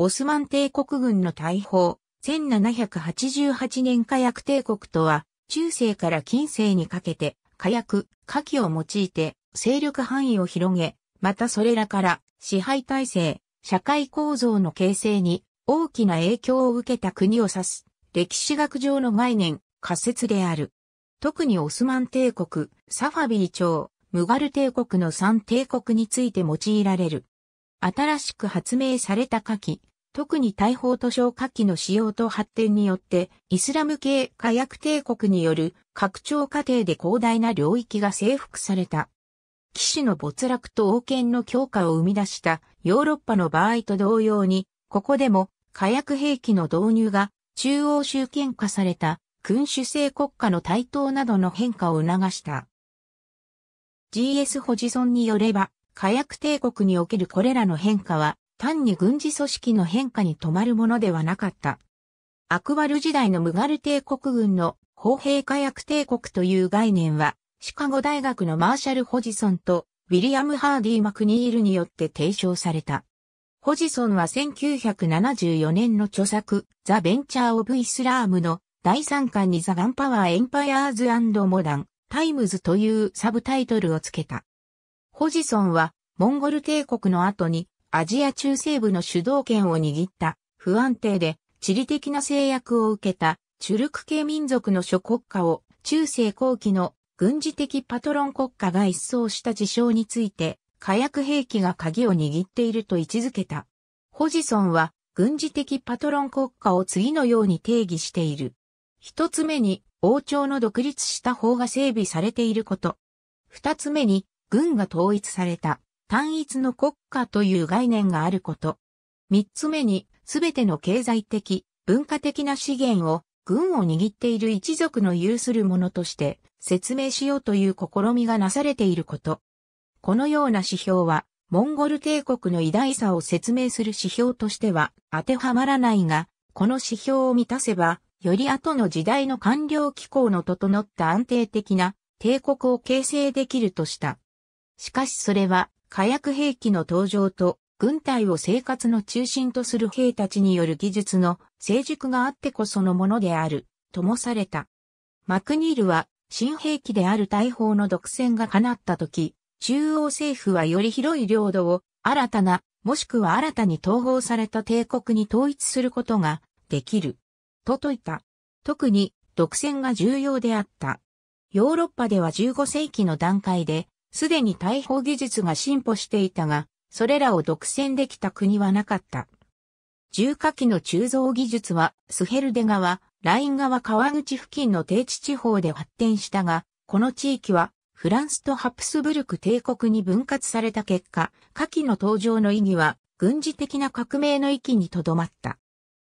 オスマン帝国軍の大砲、1788年火薬帝国とは、中世から近世にかけて、火薬、火器を用いて、勢力範囲を広げ、またそれらから、支配体制、社会構造の形成に、大きな影響を受けた国を指す、歴史学上の概念、仮説である。特にオスマン帝国、サファビー朝、ムガル帝国の3帝国について用いられる。新しく発明された火器、特に大砲図書火器の使用と発展によって、イスラム系火薬帝国による拡張過程で広大な領域が征服された。騎士の没落と王権の強化を生み出したヨーロッパの場合と同様に、ここでも火薬兵器の導入が中央集権化された君主制国家の台頭などの変化を促した。G.S. ホジソンによれば、火薬帝国におけるこれらの変化は、単に軍事組織の変化に止まるものではなかった。アクバル時代のムガル帝国軍の砲兵火薬帝国という概念は、シカゴ大学のマーシャル・ホジソンとウィリアム・ハーディ・マクニールによって提唱された。ホジソンは1974年の著作、ザ・ベンチャー・オブ・イスラームの第3巻にザ・ガンパワー・エンパイアーズ・モダン・タイムズというサブタイトルをつけた。ホジソンは、モンゴル帝国の後に、アジア中西部の主導権を握った、不安定で、地理的な制約を受けた、チュルク系民族の諸国家を、中世後期の軍事的パトロン国家が一掃した事象について、火薬兵器が鍵を握っていると位置づけた。ホジソンは、軍事的パトロン国家を次のように定義している。一つ目に、王朝の独立した法が整備されていること。二つ目に、軍が統一された単一の国家という概念があること。三つ目に、すべての経済的、文化的な資源を軍を握っている一族の有するものとして説明しようという試みがなされていること。このような指標は、モンゴル帝国の偉大さを説明する指標としては当てはまらないが、この指標を満たせば、より後の時代の官僚機構の整った安定的な帝国を形成できるとした。しかしそれは火薬兵器の登場と軍隊を生活の中心とする兵たちによる技術の成熟があってこそのものである、ともされた。マクニールは新兵器である大砲の独占が叶った時、中央政府はより広い領土を新たな、もしくは新たに統合された帝国に統一することができる。と説いた。特に独占が重要であった。ヨーロッパでは15世紀の段階ですでに大砲技術が進歩していたが、それらを独占できた国はなかった。重火器の鋳造技術はスヘルデ川、ライン川川口付近の低地地方で発展したが、この地域はフランスとハプスブルク帝国に分割された結果、火器の登場の意義は軍事的な革命の域にとどまった。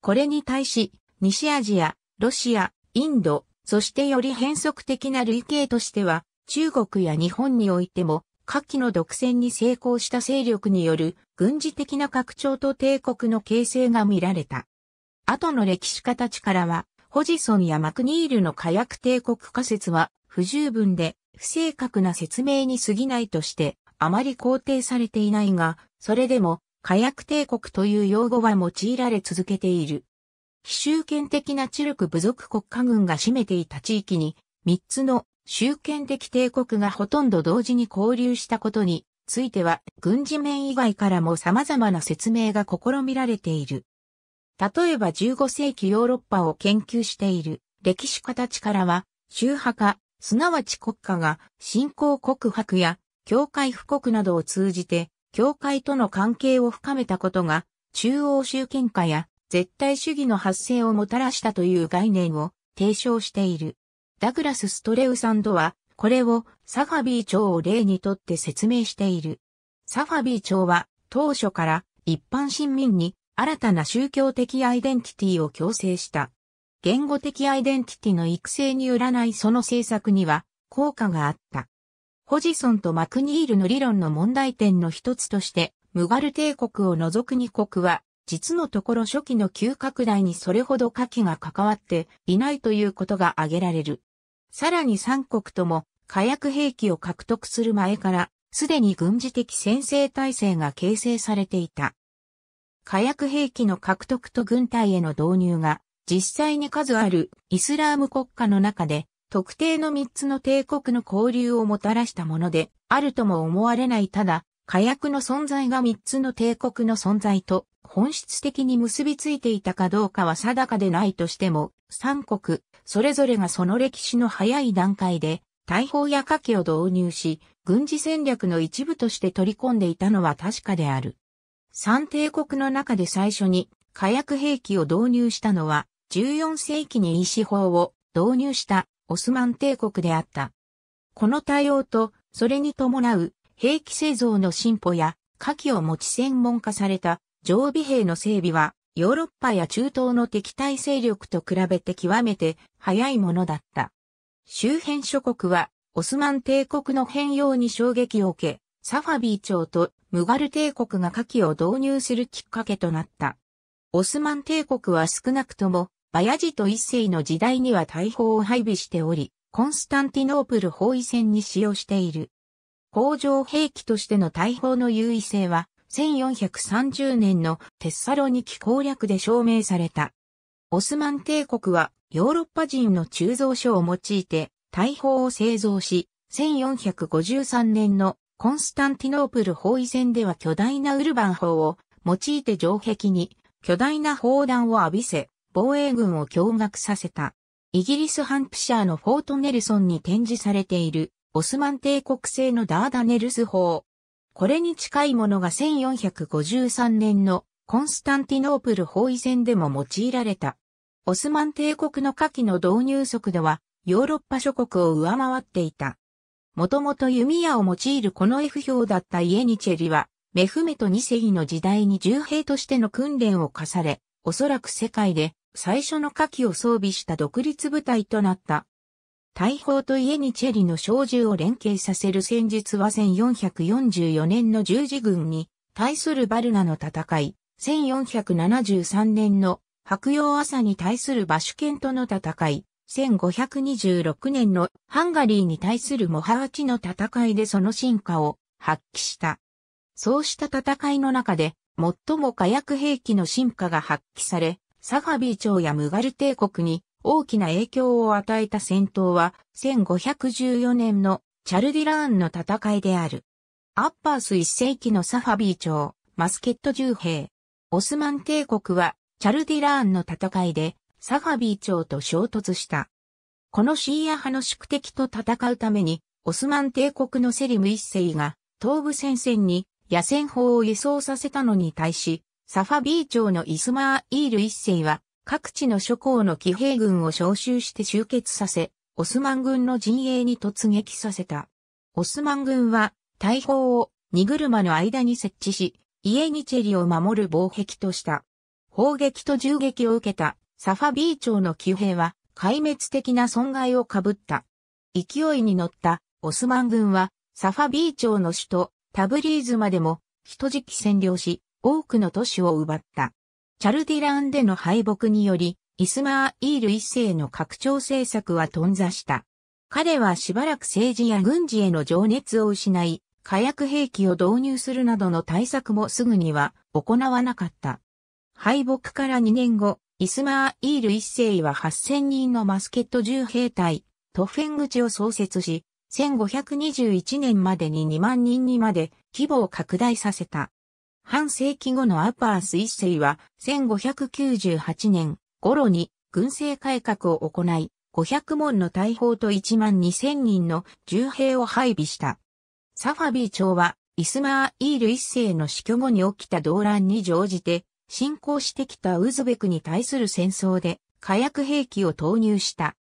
これに対し、西アジア、ロシア、インド、そしてより変則的な類型としては、中国や日本においても、下記の独占に成功した勢力による軍事的な拡張と帝国の形成が見られた。後の歴史家たちからは、ホジソンやマクニールの火薬帝国仮説は不十分で不正確な説明に過ぎないとしてあまり肯定されていないが、それでも火薬帝国という用語は用いられ続けている。非集権的な知力部族国家軍が占めていた地域に3つの集権的帝国がほとんど同時に交流したことについては軍事面以外からも様々な説明が試みられている。例えば15世紀ヨーロッパを研究している歴史家たちからは宗派化、すなわち国家が信仰告白や教会布告などを通じて教会との関係を深めたことが中央集権化や絶対主義の発生をもたらしたという概念を提唱している。ダグラス・ストレウサンドは、これをサファビー長を例にとって説明している。サファビー長は当初から一般市民に新たな宗教的アイデンティティを強制した。言語的アイデンティティの育成によらないその政策には効果があった。ホジソンとマクニールの理論の問題点の一つとして、ムガル帝国を除く二国は、実のところ初期の急拡大にそれほど下記が関わっていないということが挙げられる。さらに三国とも火薬兵器を獲得する前から、すでに軍事的先制体制が形成されていた。火薬兵器の獲得と軍隊への導入が、実際に数あるイスラーム国家の中で、特定の三つの帝国の交流をもたらしたもので、あるとも思われないただ、火薬の存在が三つの帝国の存在と本質的に結びついていたかどうかは定かでないとしても、三国、それぞれがその歴史の早い段階で、大砲や火器を導入し、軍事戦略の一部として取り込んでいたのは確かである。三帝国の中で最初に火薬兵器を導入したのは、14世紀に医師法を導入したオスマン帝国であった。この対応と、それに伴う兵器製造の進歩や火器を持ち専門化された常備兵の整備はヨーロッパや中東の敵対勢力と比べて極めて早いものだった。周辺諸国は、オスマン帝国の変容に衝撃を受け、サファビー朝とムガル帝国が火器を導入するきっかけとなった。オスマン帝国は少なくとも、バヤジと一世の時代には大砲を配備しており、コンスタンティノープル包囲戦に使用している。工場兵器としての大砲の優位性は、1430年のテッサロニキ攻略で証明された。オスマン帝国はヨーロッパ人の鋳造所を用いて大砲を製造し、1453年のコンスタンティノープル包囲戦では巨大なウルバン砲を用いて城壁に巨大な砲弾を浴びせ、防衛軍を驚愕させた。イギリスハンプシャーのフォートネルソンに展示されているオスマン帝国製のダーダネルス砲。これに近いものが1453年のコンスタンティノープル包囲戦でも用いられた。オスマン帝国の火器の導入速度はヨーロッパ諸国を上回っていた。もともと弓矢を用いるこの F 標だったイエニチェリは、メフメト二世の時代に重兵としての訓練を課され、おそらく世界で最初の火器を装備した独立部隊となった。大砲と家にチェリの小銃を連携させる戦術は1444年の十字軍に対するバルナの戦い、1473年の白洋朝に対するバシュケントの戦い、1526年のハンガリーに対するモハーチの戦いでその進化を発揮した。そうした戦いの中で最も火薬兵器の進化が発揮され、サファビー朝やムガル帝国に大きな影響を与えた戦闘は1514年のチャルディラーンの戦いである。アッパース1世紀のサファビー朝、マスケット銃兵。オスマン帝国はチャルディラーンの戦いでサファビー朝と衝突した。このシーア派の宿敵と戦うために、オスマン帝国のセリム一世が東部戦線に野戦砲を輸送させたのに対し、サファビー朝のイスマーイール一世は各地の諸侯の騎兵軍を召集して集結させ、オスマン軍の陣営に突撃させた。オスマン軍は、大砲を荷車の間に設置し、家にチェリを守る防壁とした。砲撃と銃撃を受けたサファビー朝の騎兵は壊滅的な損害をかぶった。勢いに乗ったオスマン軍はサファビー朝の首都タブリーズまでも人質占領し多くの都市を奪った。チャルディランでの敗北により、イスマーイール一世の拡張政策は頓挫した。彼はしばらく政治や軍事への情熱を失い、火薬兵器を導入するなどの対策もすぐには行わなかった。敗北から2年後、イスマーイール一世は8000人のマスケット銃兵隊、トフェン口を創設し、1521年までに2万人にまで規模を拡大させた。半世紀後のアパース一世は1598年頃に軍政改革を行い、500門の大砲と1万2000人の重兵を配備した。サファビー朝はイスマーイール一世の死去後に起きた動乱に乗じて、侵攻してきたウズベクに対する戦争で火薬兵器を投入した。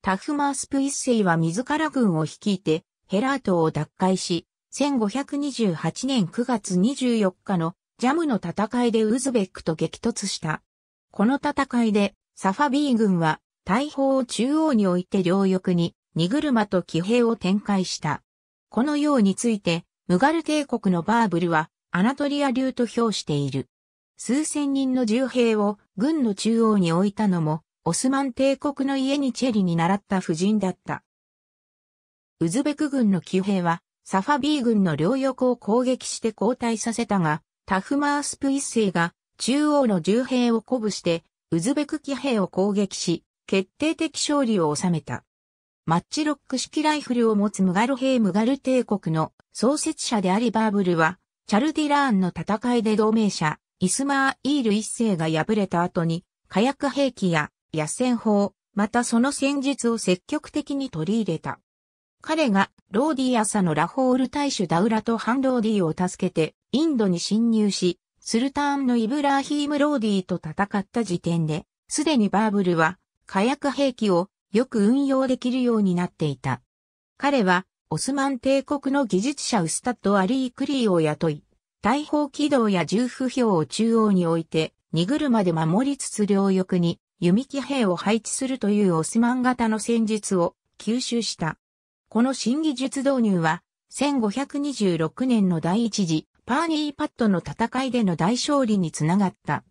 タフマースプ一世は自ら軍を率いて、ヘラートを奪回し、1528年9月24日のジャムの戦いでウズベックと激突した。この戦いで、サファビー軍は、大砲を中央に置いて両翼に、荷車と騎兵を展開した。このようについて、ムガル帝国のバーブルは、アナトリア流と評している。数千人の重兵を軍の中央に置いたのも、オスマン帝国の家にチェリに習った夫人だった。ウズベク軍の騎兵は、サファビー軍の両翼を攻撃して後退させたが、タフマースプ一世が中央の重兵を鼓舞して、ウズベク騎兵を攻撃し、決定的勝利を収めた。マッチロック式ライフルを持つムガル兵ムガル帝国の創設者でありバーブルは、チャルディラーンの戦いで同盟者、イスマーイール一世が敗れた後に、火薬兵器や野戦砲、またその戦術を積極的に取り入れた。彼がローディアサのラホール大使ダウラとハンローディを助けてインドに侵入し、スルターンのイブラーヒーム・ローディと戦った時点で、すでにバーブルは火薬兵器をよく運用できるようになっていた。彼はオスマン帝国の技術者ウスタッド・アリー・クリーを雇い、大砲軌道や重負標を中央に置いて、荷車で守りつつ両翼に弓騎兵を配置するというオスマン型の戦術を吸収した。この新技術導入は、1526年の第一次パーニーパッドの戦いでの大勝利につながった。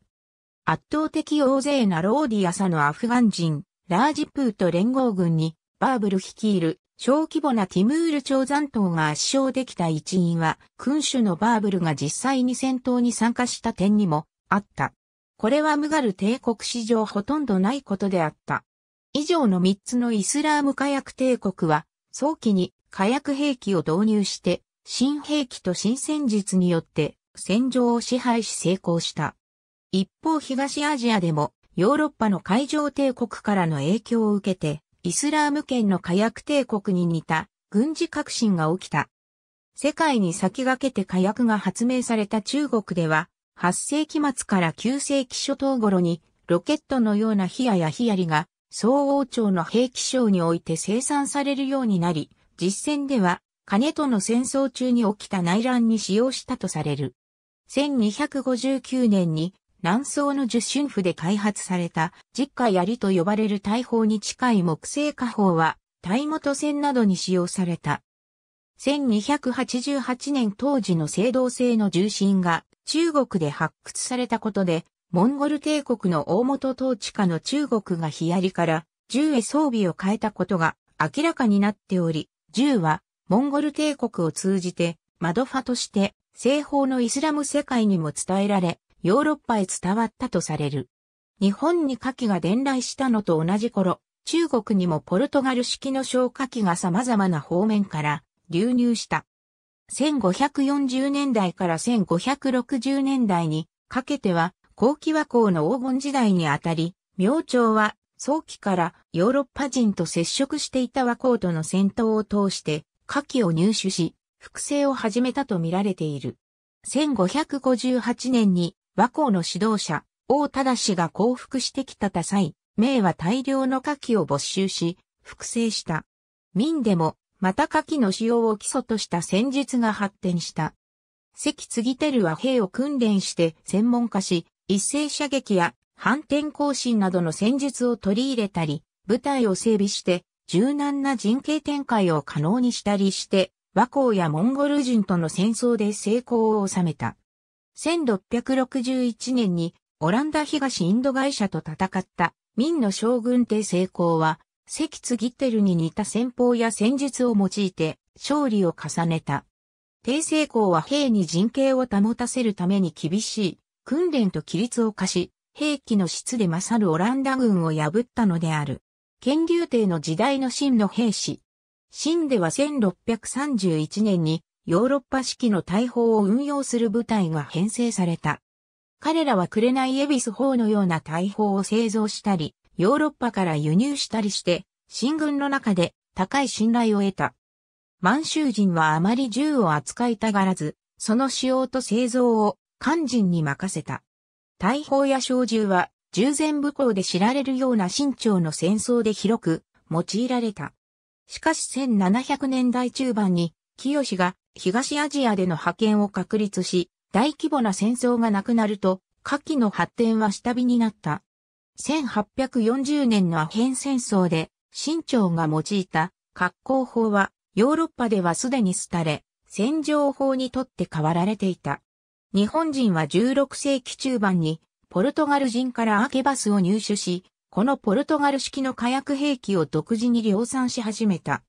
圧倒的大勢なローディアサのアフガン人、ラージプーと連合軍に、バーブル率いる小規模なティムール朝残党が圧勝できた一因は、君主のバーブルが実際に戦闘に参加した点にもあった。これはムガル帝国史上ほとんどないことであった。以上の3つのイスラーム火薬帝国は、早期に火薬兵器を導入して、新兵器と新戦術によって戦場を支配し成功した。一方東アジアでもヨーロッパの海上帝国からの影響を受けて、イスラーム圏の火薬帝国に似た軍事革新が起きた。世界に先駆けて火薬が発明された中国では、8世紀末から9世紀初頭頃にロケットのようなヒヤやヒヤリが総王朝の兵器省において生産されるようになり、実戦では、金との戦争中に起きた内乱に使用したとされる。1259年に南宋の十春府で開発された実家槍と呼ばれる大砲に近い木製火砲は、大元戦などに使用された。1288年当時の青銅製の重心が中国で発掘されたことでモンゴル帝国の大元統治下の中国がヒアリから銃へ装備を変えたことが明らかになっており、銃はモンゴル帝国を通じてマドファとして西方のイスラム世界にも伝えられ、ヨーロッパへ伝わったとされる。日本に火器が伝来したのと同じ頃、中国にもポルトガル式の消火器が様々な方面から流入した。1540年代から1560年代にかけては後期和光の黄金時代にあたり、明朝は早期からヨーロッパ人と接触していた和光との戦闘を通して、火器を入手し、複製を始めたと見られている。1558年に和光の指導者、王忠氏が降伏してきたた際、明は大量の火器を没収し、複製した。明でも、また火器の使用を基礎とした戦術が発展した。関継ぎてる和兵を訓練して専門化し、一斉射撃や反転行進などの戦術を取り入れたり、部隊を整備して柔軟な陣形展開を可能にしたりして、和光やモンゴル人との戦争で成功を収めた。1661年にオランダ東インド会社と戦った明の将軍帝成功は、関津ギッテルに似た戦法や戦術を用いて勝利を重ねた。帝成功は兵に陣形を保たせるために厳しい訓練と規律を課し、兵器の質で勝るオランダ軍を破ったのである。剣竜帝の時代の秦の兵士。秦では1631年にヨーロッパ式の大砲を運用する部隊が編成された。彼らは紅エビス砲のような大砲を製造したり、ヨーロッパから輸入したりして、新軍の中で高い信頼を得た。満州人はあまり銃を扱いたがらず、その使用と製造を肝心に任せた。大砲や小銃は、従前武功で知られるような新朝の戦争で広く用いられた。しかし1700年代中盤に、清が東アジアでの覇権を確立し、大規模な戦争がなくなると、火器の発展は下火になった。1840年のアヘン戦争で、新朝が用いた格好法は、ヨーロッパではすでに廃れ、戦場法にとって変わられていた。日本人は16世紀中盤にポルトガル人からアケバスを入手し、このポルトガル式の火薬兵器を独自に量産し始めた。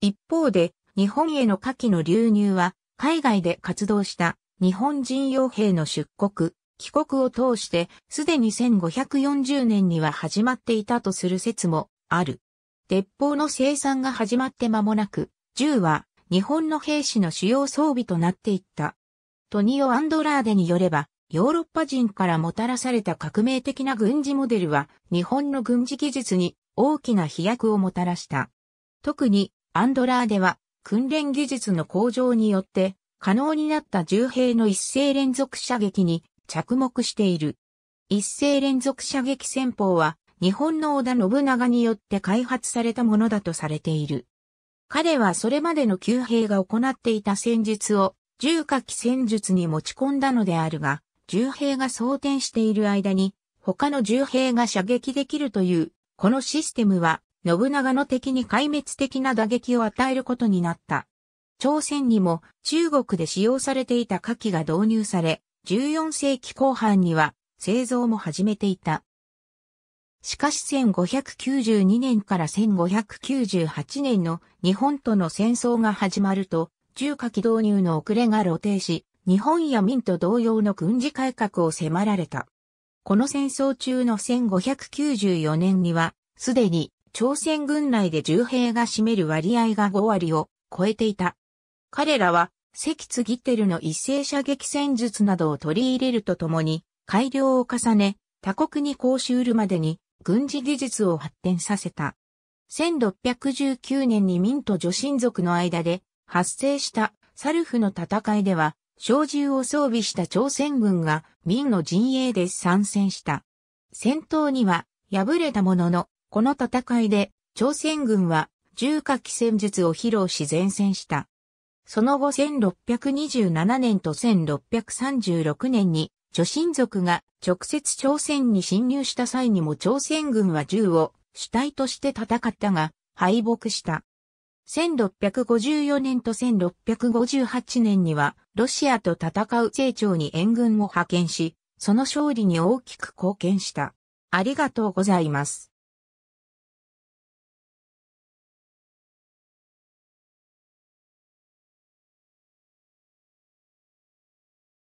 一方で、日本への火器の流入は、海外で活動した日本人傭兵の出国、帰国を通して、すでに1540年には始まっていたとする説もある。鉄砲の生産が始まって間もなく、銃は日本の兵士の主要装備となっていった。トニオ・アンドラーデによれば、ヨーロッパ人からもたらされた革命的な軍事モデルは、日本の軍事技術に大きな飛躍をもたらした。特に、アンドラーデは、訓練技術の向上によって、可能になった銃兵の一斉連続射撃に着目している。一斉連続射撃戦法は、日本の織田信長によって開発されたものだとされている。彼はそれまでの旧兵が行っていた戦術を重火器戦術に持ち込んだのであるが、銃兵が装填している間に、他の銃兵が射撃できるという、このシステムは、信長の敵に壊滅的な打撃を与えることになった。朝鮮にも中国で使用されていた火器が導入され、14世紀後半には製造も始めていた。しかし1592年から1598年の日本との戦争が始まると、中火器導入の遅れが露呈し、日本や民と同様の軍事改革を迫られた。この戦争中の1594年には、すでに朝鮮軍内で重兵が占める割合が5割を超えていた。彼らは、関津ギテルの一斉射撃戦術などを取り入れるとともに、改良を重ね、他国に講習るまでに軍事技術を発展させた。1619年に民と女神族の間で発生したサルフの戦いでは、小銃を装備した朝鮮軍が明の陣営で参戦した。戦闘には敗れたものの、この戦いで朝鮮軍は重火器戦術を披露し前戦した。その後1627年と1636年に、諸神族が直接朝鮮に侵入した際にも朝鮮軍は銃を主体として戦ったが、敗北した。1654年と1658年には、ロシアと戦う成長に援軍を派遣し、その勝利に大きく貢献した。ありがとうございます。